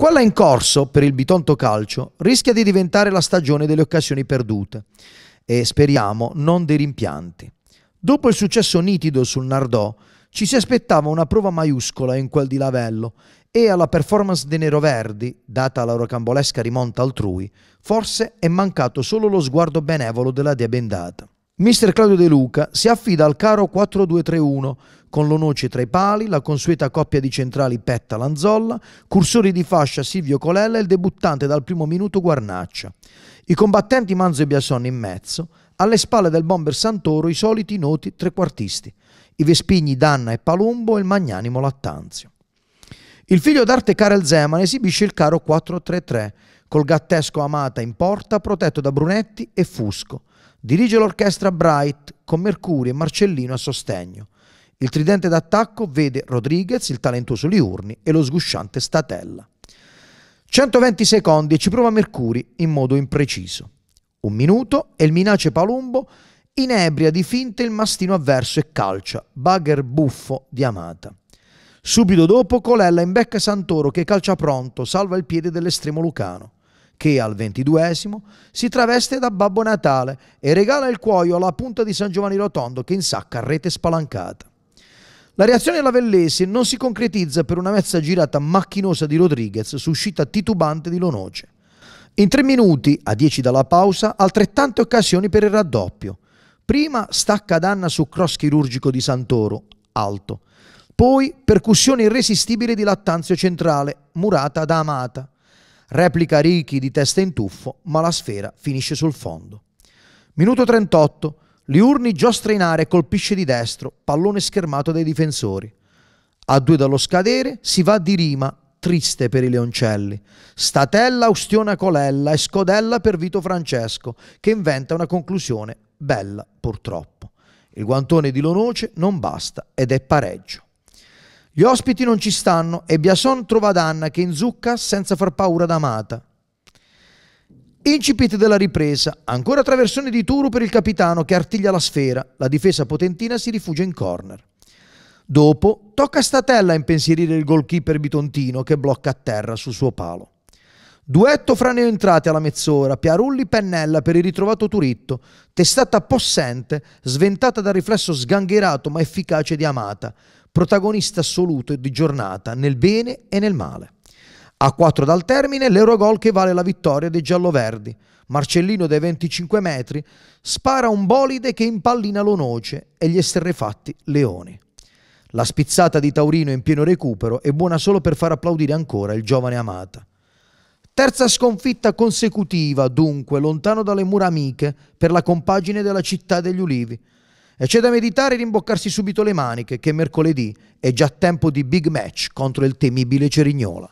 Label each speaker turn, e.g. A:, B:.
A: Quella in corso per il Bitonto Calcio rischia di diventare la stagione delle occasioni perdute e speriamo non dei rimpianti. Dopo il successo nitido sul Nardò, ci si aspettava una prova maiuscola in quel di Lavello e alla performance dei Neroverdi, data la rocambolesca rimonta altrui, forse è mancato solo lo sguardo benevolo della Bendata. Mister Claudio De Luca si affida al caro 4231 con l'onoce tra i pali, la consueta coppia di centrali Petta Lanzolla, cursori di fascia Silvio Colella e il debuttante dal primo minuto Guarnaccia. I combattenti Manzo e Biasoni in mezzo, alle spalle del bomber Santoro i soliti noti trequartisti, i Vespigni Danna e Palumbo e il magnanimo Lattanzio. Il figlio d'arte Karel Zeman esibisce il caro 433 col gattesco Amata in porta, protetto da Brunetti e Fusco. Dirige l'orchestra Bright con Mercurio e Marcellino a sostegno. Il tridente d'attacco vede Rodriguez, il talentuoso Liurni e lo sgusciante Statella. 120 secondi e ci prova Mercuri in modo impreciso. Un minuto e il minace Palumbo inebria di finte il mastino avverso e calcia, bagger buffo di Amata. Subito dopo Colella imbecca Santoro che calcia pronto, salva il piede dell'estremo lucano che al ventiduesimo si traveste da Babbo Natale e regala il cuoio alla punta di San Giovanni Rotondo che insacca rete spalancata. La reazione alla Vellese non si concretizza per una mezza girata macchinosa di Rodriguez suscita titubante di Lonoce. In tre minuti, a dieci dalla pausa, altrettante occasioni per il raddoppio. Prima stacca d'Anna su cross chirurgico di Santoro, alto. Poi percussione irresistibile di Lattanzio centrale, murata da Amata. Replica Ricky di testa in tuffo, ma la sfera finisce sul fondo. Minuto 38. Liurni giostra in aria e colpisce di destro, pallone schermato dai difensori. A due dallo scadere si va di rima, triste per i leoncelli. Statella Austiona Colella e Scodella per Vito Francesco, che inventa una conclusione bella purtroppo. Il guantone di Lonoce non basta ed è pareggio. Gli ospiti non ci stanno e Biason trova Danna che inzucca senza far paura ad Amata. Incipit della ripresa, ancora traversone di Turu per il capitano che artiglia la sfera, la difesa potentina si rifugia in corner. Dopo tocca a Statella a impensierire il goalkeeper bitontino che blocca a terra sul suo palo. Duetto fra neoentrati alla mezz'ora, Piarulli-Pennella per il ritrovato Turitto, testata possente, sventata dal riflesso sgangherato ma efficace di Amata, protagonista assoluto di giornata nel bene e nel male. A 4 dal termine l'Eurogol che vale la vittoria dei gialloverdi. Marcellino dai 25 metri spara un bolide che impallina Lonoce e gli esterrefatti Leoni. La spizzata di Taurino in pieno recupero è buona solo per far applaudire ancora il giovane Amata. Terza sconfitta consecutiva, dunque, lontano dalle mura amiche, per la compagine della città degli ulivi. E c'è da meditare e rimboccarsi subito le maniche, che mercoledì è già tempo di big match contro il temibile Cerignola.